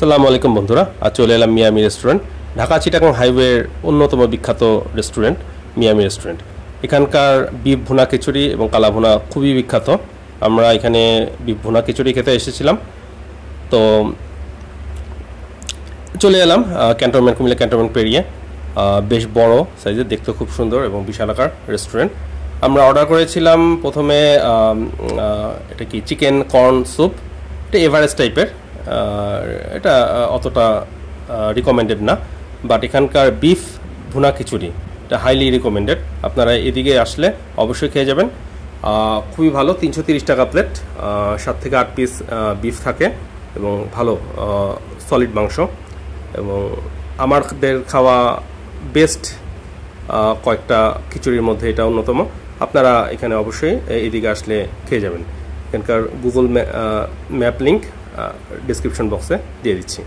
সালামু আলাইকুম বন্ধুরা আজ চলে এলাম মিয়ামি রেস্টুরেন্ট ঢাকা চিটাগং হাইওয়ের অন্যতম বিখ্যাত রেস্টুরেন্ট মিয়ামি রেস্টুরেন্ট এখানকার বিপ ভুনা খিচুড়ি এবং কালা ভুনা খুবই বিখ্যাত আমরা এখানে বিপ ভুনা খিচুড়ি খেতে এসেছিলাম তো চলে এলাম ক্যান্টনমেন্ট কুমিল্লা ক্যান্টনমেন্ট পেরিয়ে বেশ বড় সাইজের দেখতে খুব সুন্দর এবং বিশালাকার রেস্টুরেন্ট আমরা অর্ডার করেছিলাম প্রথমে এটা কি চিকেন কর্ন স্যুপ এটা এভারেস্ট টাইপের এটা অতটা রিকমেন্ডেড না বাট এখানকার বিফ ভুনা খিচুড়ি এটা হাইলি রিকমেন্ডেড আপনারা এদিকে আসলে অবশ্যই খেয়ে যাবেন খুবই ভালো তিনশো তিরিশ টাকা প্লেট সাত থেকে আট পিস বিফ থাকে এবং ভালো সলিড মাংস এবং আমাদের খাওয়া বেস্ট কয়েকটা খিচুড়ির মধ্যে এটা অন্যতম আপনারা এখানে অবশ্যই এদিকে আসলে খেয়ে যাবেন এখানকার গুগল ম্যাপ লিঙ্ক ডিসক্রিপশন বক্সে দিয়ে দিচ্ছি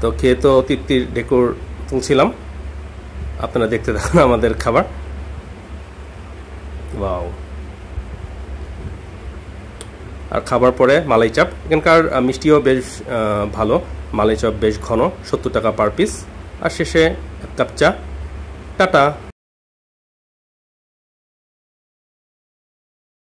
তো খেয়ে তো তৃপ্তির ডেকোর তুলছিলাম আপনারা দেখতে থাকুন আমাদের খাবার বাও আর খাবার পরে মালাই চাপ এখানকার মিষ্টিও বেশ ভালো মালাই চাপ বেশ ঘন সত্তর টাকা পার পিস আর শেষে এক কাপ চা টাটা